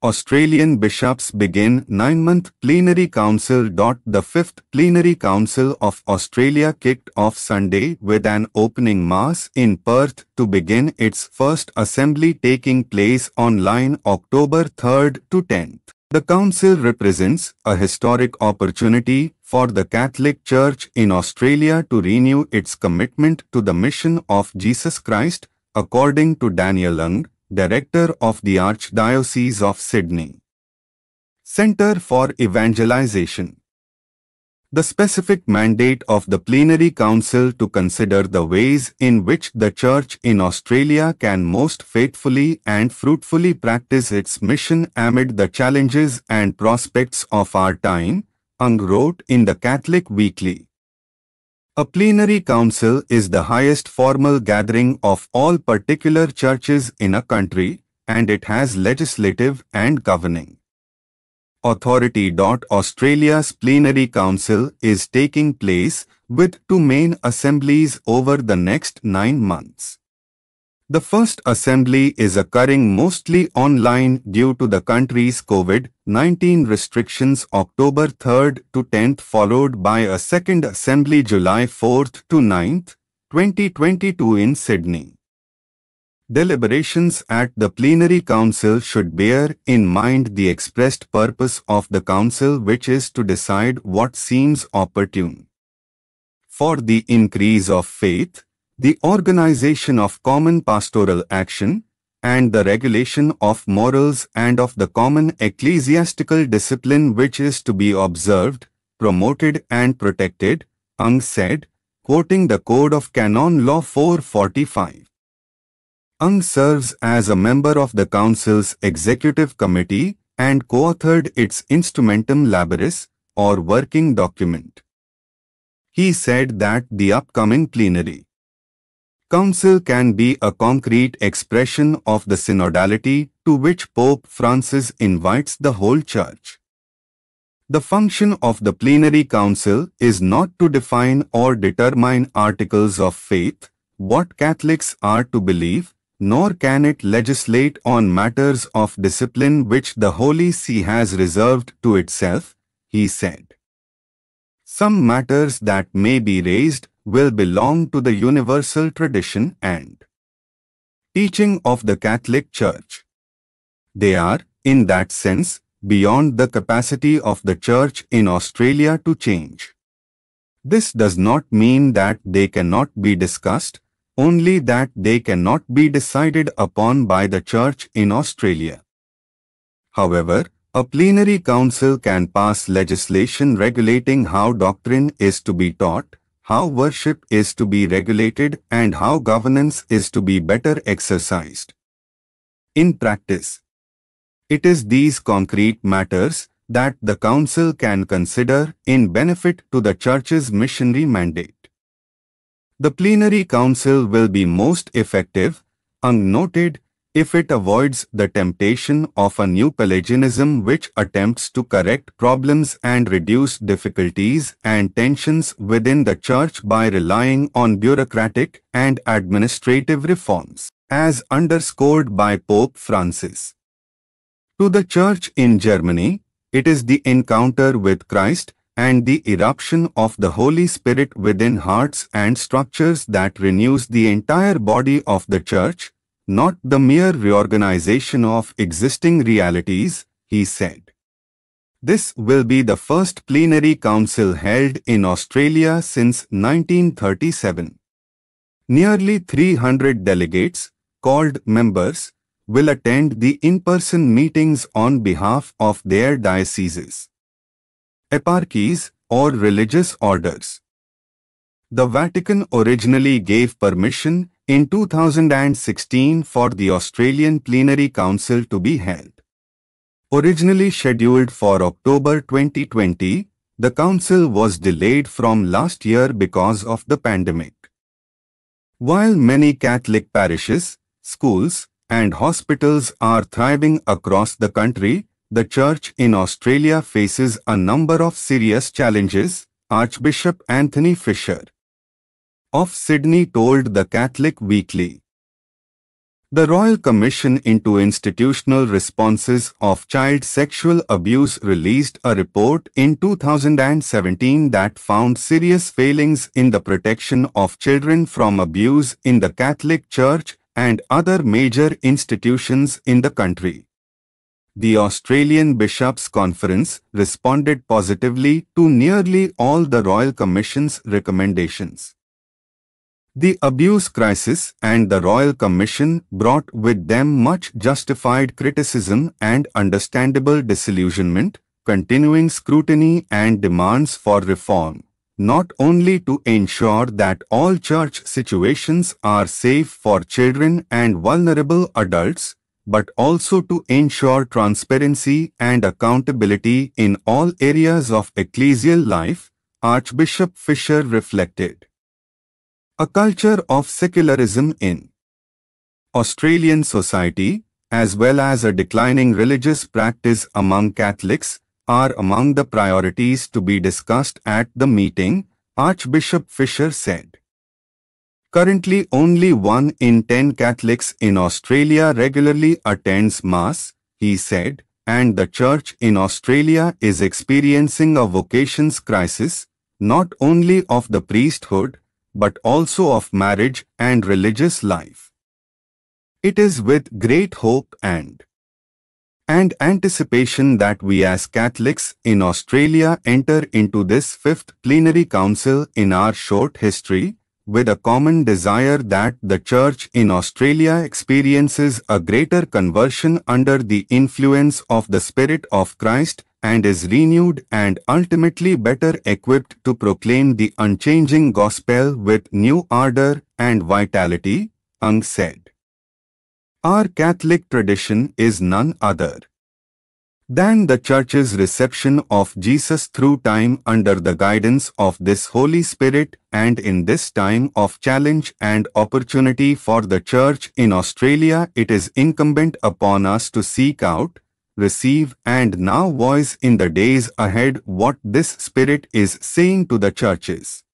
Australian bishops begin 9-month plenary council. The 5th Plenary Council of Australia kicked off Sunday with an opening mass in Perth to begin its first assembly taking place online October 3rd to 10th. The council represents a historic opportunity for the Catholic Church in Australia to renew its commitment to the mission of Jesus Christ, according to Daniel Lund, Director of the Archdiocese of Sydney. Center for Evangelization. The specific mandate of the Plenary Council to consider the ways in which the Church in Australia can most faithfully and fruitfully practice its mission amid the challenges and prospects of our time, Ung wrote in the Catholic Weekly. A plenary council is the highest formal gathering of all particular churches in a country and it has legislative and governing authority. Australia's plenary council is taking place with two main assemblies over the next nine months. The first assembly is occurring mostly online due to the country's COVID-19 restrictions October 3rd to 10th followed by a second assembly July 4th to 9th, 2022 in Sydney. Deliberations at the plenary council should bear in mind the expressed purpose of the council which is to decide what seems opportune. For the increase of faith, the organization of common pastoral action, and the regulation of morals and of the common ecclesiastical discipline which is to be observed, promoted and protected, Ung said, quoting the Code of Canon Law 445. Ung serves as a member of the Council's Executive Committee and co-authored its Instrumentum Laboris, or working document. He said that the upcoming plenary Council can be a concrete expression of the synodality to which Pope Francis invites the whole Church. The function of the plenary council is not to define or determine articles of faith, what Catholics are to believe, nor can it legislate on matters of discipline which the Holy See has reserved to itself, he said. Some matters that may be raised will belong to the universal tradition and teaching of the Catholic Church. They are, in that sense, beyond the capacity of the Church in Australia to change. This does not mean that they cannot be discussed, only that they cannot be decided upon by the Church in Australia. However, a plenary council can pass legislation regulating how doctrine is to be taught, how worship is to be regulated and how governance is to be better exercised. In practice, it is these concrete matters that the Council can consider in benefit to the Church's missionary mandate. The Plenary Council will be most effective, unnoted, if it avoids the temptation of a new Pelagianism which attempts to correct problems and reduce difficulties and tensions within the Church by relying on bureaucratic and administrative reforms, as underscored by Pope Francis. To the Church in Germany, it is the encounter with Christ and the eruption of the Holy Spirit within hearts and structures that renews the entire body of the Church, not the mere reorganization of existing realities, he said. This will be the first plenary council held in Australia since 1937. Nearly 300 delegates, called members, will attend the in-person meetings on behalf of their dioceses, eparchies or religious orders. The Vatican originally gave permission in 2016 for the Australian Plenary Council to be held. Originally scheduled for October 2020, the council was delayed from last year because of the pandemic. While many Catholic parishes, schools, and hospitals are thriving across the country, the Church in Australia faces a number of serious challenges, Archbishop Anthony Fisher, of Sydney told the Catholic Weekly. The Royal Commission into Institutional Responses of Child Sexual Abuse released a report in 2017 that found serious failings in the protection of children from abuse in the Catholic Church and other major institutions in the country. The Australian Bishops' Conference responded positively to nearly all the Royal Commission's recommendations. The abuse crisis and the Royal Commission brought with them much justified criticism and understandable disillusionment, continuing scrutiny and demands for reform, not only to ensure that all church situations are safe for children and vulnerable adults, but also to ensure transparency and accountability in all areas of ecclesial life, Archbishop Fisher reflected. A culture of secularism in Australian society, as well as a declining religious practice among Catholics, are among the priorities to be discussed at the meeting, Archbishop Fisher said. Currently, only one in ten Catholics in Australia regularly attends Mass, he said, and the Church in Australia is experiencing a vocations crisis, not only of the priesthood, but also of marriage and religious life. It is with great hope and and anticipation that we as Catholics in Australia enter into this fifth plenary council in our short history, with a common desire that the Church in Australia experiences a greater conversion under the influence of the Spirit of Christ and is renewed and ultimately better equipped to proclaim the unchanging gospel with new ardor and vitality, Ung said. Our Catholic tradition is none other than the Church's reception of Jesus through time under the guidance of this Holy Spirit and in this time of challenge and opportunity for the Church in Australia it is incumbent upon us to seek out, receive and now voice in the days ahead what this Spirit is saying to the churches.